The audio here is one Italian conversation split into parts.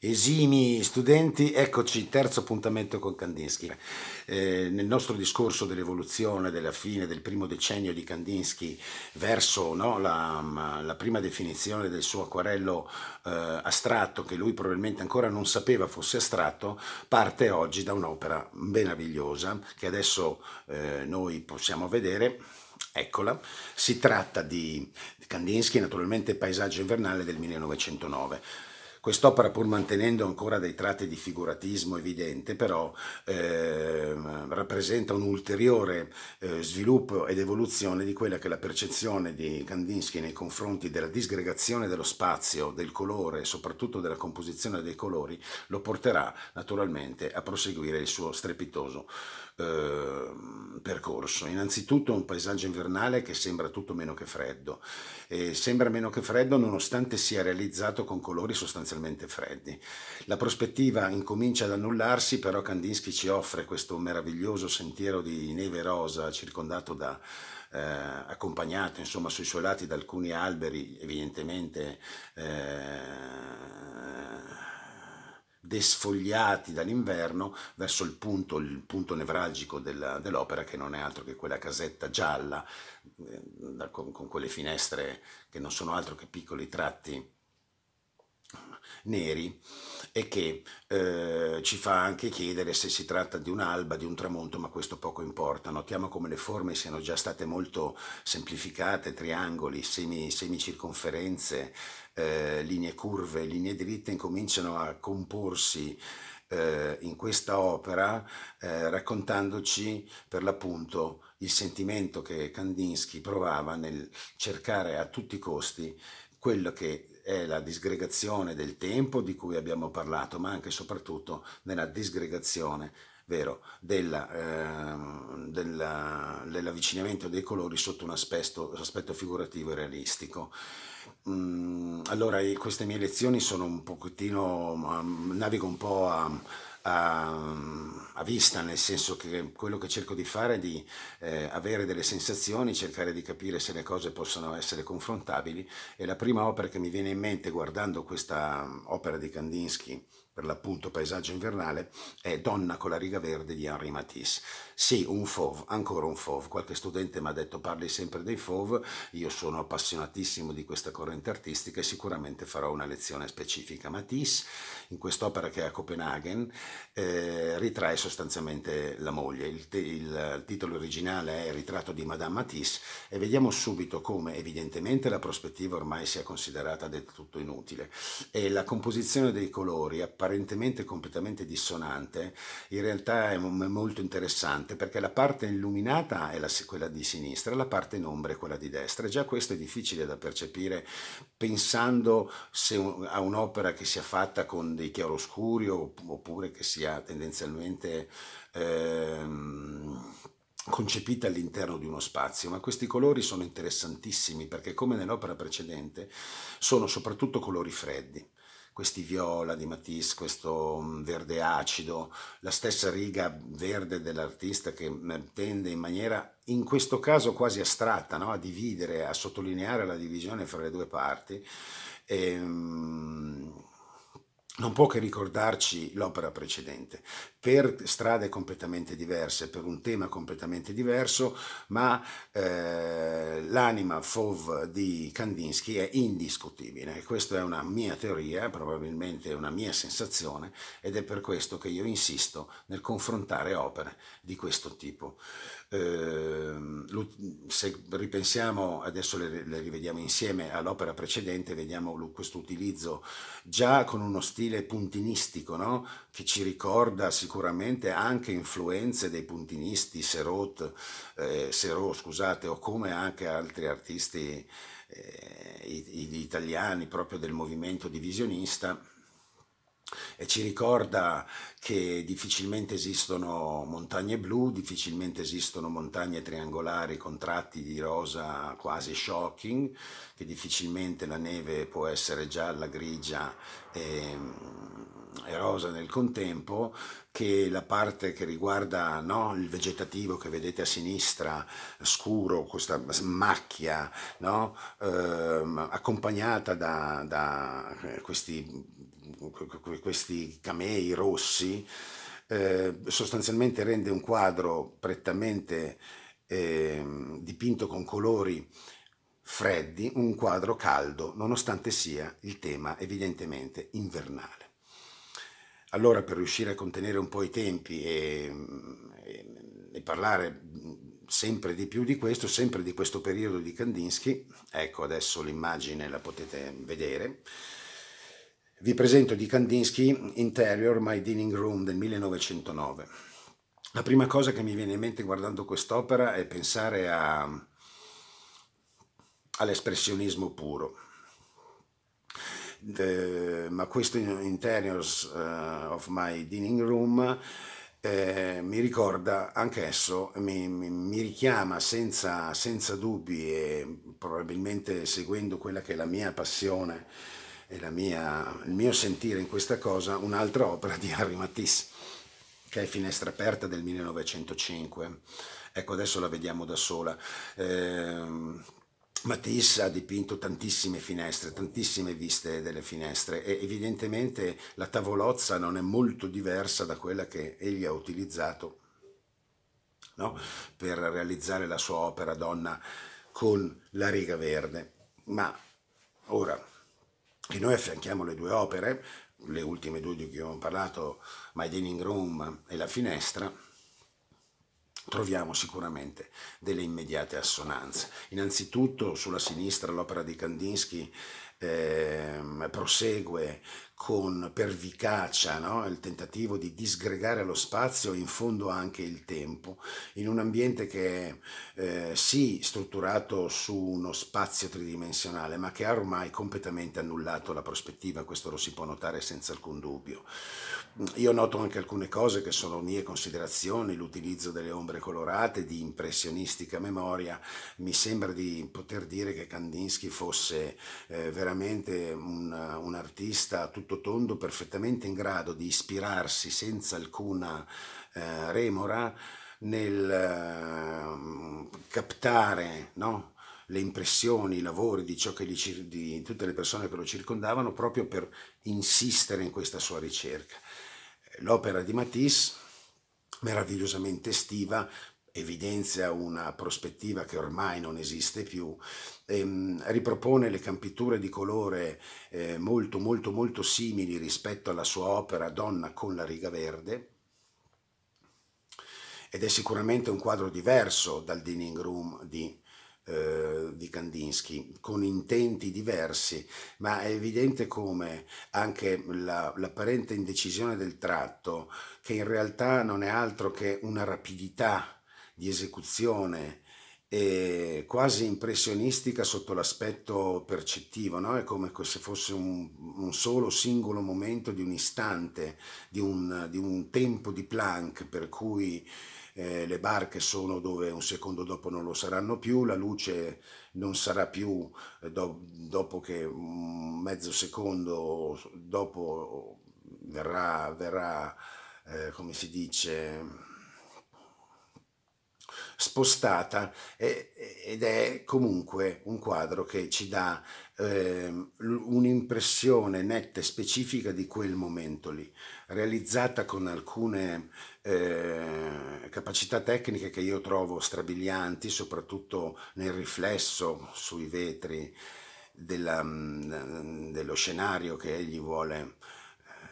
Esimi studenti, eccoci, terzo appuntamento con Kandinsky. Eh, nel nostro discorso dell'evoluzione della fine del primo decennio di Kandinsky verso no, la, mm, la, prima definizione del suo acquarello eh, astratto, che lui probabilmente ancora non sapeva fosse astratto, parte oggi da un'opera meravigliosa che adesso eh, noi possiamo vedere. Eccola, si tratta di Kandinsky, naturalmente Paesaggio invernale del 1909 Quest'opera, pur mantenendo ancora dei tratti di figuratismo evidente, però eh, rappresenta un ulteriore eh, sviluppo ed evoluzione di quella che è la percezione di Kandinsky nei confronti della disgregazione dello spazio, del colore e soprattutto della composizione dei colori, lo porterà naturalmente a proseguire il suo strepitoso Ehm, percorso. Innanzitutto un paesaggio invernale che sembra tutto meno che freddo, e sembra meno che freddo nonostante sia realizzato con colori sostanzialmente freddi. La prospettiva incomincia ad annullarsi, però Kandinsky ci offre questo meraviglioso sentiero di neve rosa circondato da eh, accompagnato insomma sui suoi lati da alcuni alberi evidentemente eh, desfogliati dall'inverno verso il punto, il punto nevralgico della, dell'opera che non è altro che quella casetta gialla eh, con, con, quelle finestre che non sono altro che piccoli tratti neri e che eh, ci fa anche chiedere se si tratta di un'alba, di un tramonto, ma questo poco importa. Notiamo come le forme siano già state molto semplificate, triangoli, semi, semicirconferenze, eh, linee curve, linee dritte, incominciano a comporsi eh, in questa opera eh, raccontandoci per l'appunto il sentimento che Kandinsky provava nel cercare a tutti i costi quello che è la disgregazione del tempo di cui abbiamo parlato, ma anche e soprattutto nella disgregazione vero, ehm, dell'avvicinamento dei colori sotto un aspetto, aspetto figurativo e realistico. Mm, allora, queste mie lezioni sono un pochettino, mm, navigo un po' a a, ehm, a, vista, nel senso che quello che cerco di fare è di eh, avere delle sensazioni, cercare di capire se le cose possono essere confrontabili e la prima opera che mi viene in mente guardando questa mm, opera di Kandinsky per l'appunto paesaggio invernale, è Donna con la riga verde di Henri Matisse. Sì, un fauve, ancora un fauve. Qualche studente mi ha detto parli sempre dei fauve, io sono appassionatissimo di questa corrente artistica e sicuramente farò una lezione specifica. Matisse, in quest'opera che è a Copenaghen, eh, ritrae sostanzialmente la moglie. Il, il, il titolo originale è Ritratto di Madame Matisse e vediamo subito come evidentemente la prospettiva ormai sia considerata del tutto inutile e la composizione dei colori appare apparentemente completamente dissonante, in realtà è molto interessante perché la parte illuminata è la, quella di sinistra, la parte in ombra è quella di destra. già questo è difficile da percepire pensando un, a un'opera che sia fatta con dei chiaroscuri oppure che sia tendenzialmente... Ehm, concepita all'interno di uno spazio, ma questi colori sono interessantissimi perché come nell'opera precedente sono soprattutto colori freddi questi viola di Matisse, questo mm, verde acido, la stessa riga verde dell'artista che tende in maniera, in questo caso quasi astratta, no? a dividere, a sottolineare la divisione fra le due parti. E, ehm, non può che ricordarci l'opera precedente, per strade completamente diverse, per un tema completamente diverso, ma eh, l'anima fauve di Kandinsky è indiscutibile. Questa è una mia teoria, probabilmente una mia sensazione, ed è per questo che io insisto nel confrontare opere di questo tipo. Eh, se ripensiamo, adesso le, le rivediamo insieme all'opera precedente, vediamo questo utilizzo già con uno stile stile puntinistico, no? che ci ricorda sicuramente anche influenze dei puntinisti Serot, eh, Serot scusate, o come anche altri artisti eh, italiani proprio del movimento divisionista e ci ricorda che difficilmente esistono montagne blu, difficilmente esistono montagne triangolari con tratti di rosa quasi shocking, che difficilmente la neve può essere gialla, grigia e, mm, e rosa nel contempo, che la parte che riguarda no, il vegetativo che vedete a sinistra, scuro, questa macchia, no, eh, accompagnata da, da eh, questi questi camei rossi, eh, sostanzialmente rende un quadro prettamente eh, dipinto con colori freddi, un quadro caldo, nonostante sia il tema evidentemente invernale. Allora, per riuscire a contenere un po' i tempi e, mm, e, e parlare mm, sempre di più di questo, sempre di questo periodo di Kandinsky, ecco adesso l'immagine la potete vedere, vi presento di Kandinsky Interior My Dining Room del 1909. La prima cosa che mi viene in mente guardando quest'opera è pensare all'espressionismo puro. The, ma questo Interiors uh, of My Dining Room eh, mi ricorda anch'esso, mi, mi, mi, richiama senza, senza dubbi e probabilmente seguendo quella che è la mia passione e mia, il mio sentire in questa cosa un'altra opera di Henri Matisse, che è Finestra aperta del 1905. Ecco, adesso la vediamo da sola. Eh, Matisse ha dipinto tantissime finestre, tantissime viste delle finestre e evidentemente la tavolozza non è molto diversa da quella che egli ha utilizzato no? per realizzare la sua opera donna con la riga verde. Ma ora e noi affianchiamo le due opere, le ultime due di cui abbiamo parlato, My Dining Room e La Finestra, troviamo sicuramente delle immediate assonanze. Innanzitutto sulla sinistra l'opera di Kandinsky ehm, prosegue con pervicacia no? il tentativo di disgregare lo spazio e in fondo anche il tempo, in un ambiente che è eh, sì strutturato su uno spazio tridimensionale, ma che ha ormai completamente annullato la prospettiva, questo lo si può notare senza alcun dubbio. Io noto anche alcune cose che sono mie considerazioni, l'utilizzo delle ombre colorate di impressionistica memoria, mi sembra di poter dire che Kandinsky fosse eh, veramente veramente un, un artista tutto tondo, perfettamente in grado di ispirarsi senza alcuna eh, remora nel eh, captare no? le impressioni, i lavori di, li, di tutte le persone che lo circondavano proprio per insistere in questa sua ricerca. L'opera di Matisse meravigliosamente estiva, evidenzia una prospettiva che ormai non esiste più, ehm, ripropone le campiture di colore eh, molto molto molto simili rispetto alla sua opera Donna con la riga verde, ed è sicuramente un quadro diverso dal Dining Room di, eh, di, Kandinsky, con intenti diversi, ma è evidente come anche la, l'apparente indecisione del tratto, che in realtà non è altro che una rapidità di esecuzione quasi impressionistica sotto l'aspetto percettivo, no? è come se fosse un, un, solo singolo momento di un istante, di un, di un tempo di Planck per cui eh, le barche sono dove un secondo dopo non lo saranno più, la luce non sarà più eh, do, dopo che mezzo secondo dopo verrà, verrà eh, come si dice, spostata eh, ed è comunque un quadro che ci dà eh, un'impressione netta e specifica di quel momento lì, realizzata con alcune eh, capacità tecniche che io trovo strabilianti, soprattutto nel riflesso sui vetri della, mm, dello scenario che egli vuole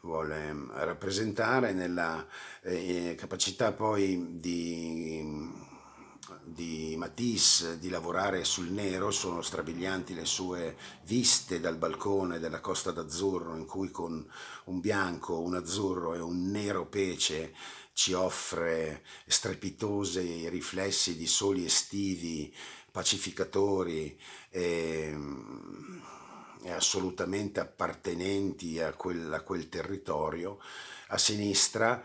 vuole rappresentare, nella eh, capacità poi di di Matisse di lavorare sul nero, sono strabilianti le sue viste dal balcone della Costa d'Azzurro in cui con un bianco, un azzurro e un nero pece ci offre strepitosi riflessi di soli estivi, pacificatori e, e assolutamente appartenenti a quel, a quel territorio. A sinistra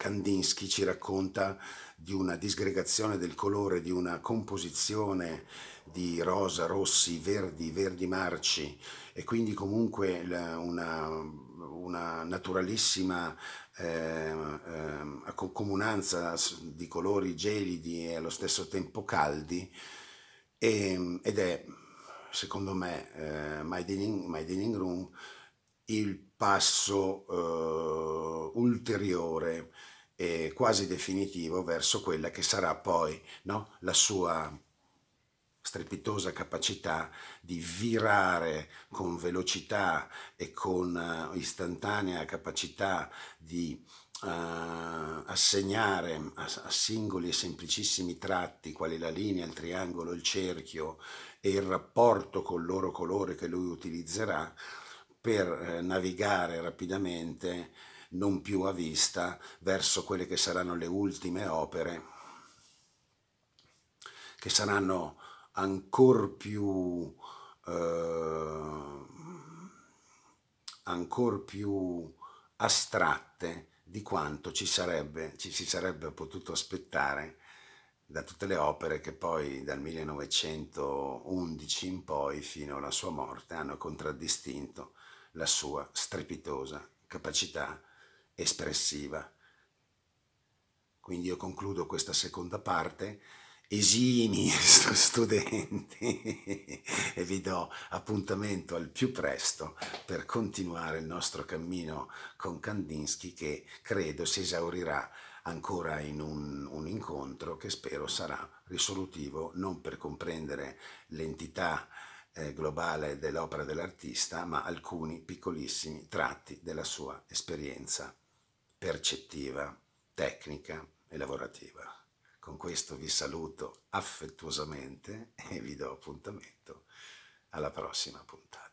Kandinsky ci racconta di una disgregazione del colore, di una composizione di rosa, rossi, verdi, verdi marci e quindi comunque una, una naturalissima eh, eh, comunanza di colori gelidi e allo stesso tempo caldi e, ehm, ed è secondo me eh, My, Dining, My Dining Room il passo eh, ulteriore e quasi definitivo verso quella che sarà poi no? la sua strepitosa capacità di virare con velocità e con eh, istantanea capacità di Uh, assegnare a, a, singoli e semplicissimi tratti, quali la linea, il triangolo, il cerchio e il rapporto col loro colore che lui utilizzerà, per eh, navigare rapidamente, non più a vista, verso quelle che saranno le ultime opere, che saranno ancora più, eh, ancor più astratte di quanto ci, sarebbe, ci si sarebbe potuto aspettare da tutte le opere che poi dal 1911 in poi fino alla sua morte hanno contraddistinto la sua strepitosa capacità espressiva. Quindi io concludo questa seconda parte esimi studenti e vi do appuntamento al più presto per continuare il nostro cammino con Kandinsky che credo si esaurirà ancora in un, un incontro che spero sarà risolutivo non per comprendere l'entità eh, globale dell'opera dell'artista, ma alcuni piccolissimi tratti della sua esperienza percettiva, tecnica e lavorativa. Con questo vi saluto affettuosamente e vi do appuntamento alla prossima puntata.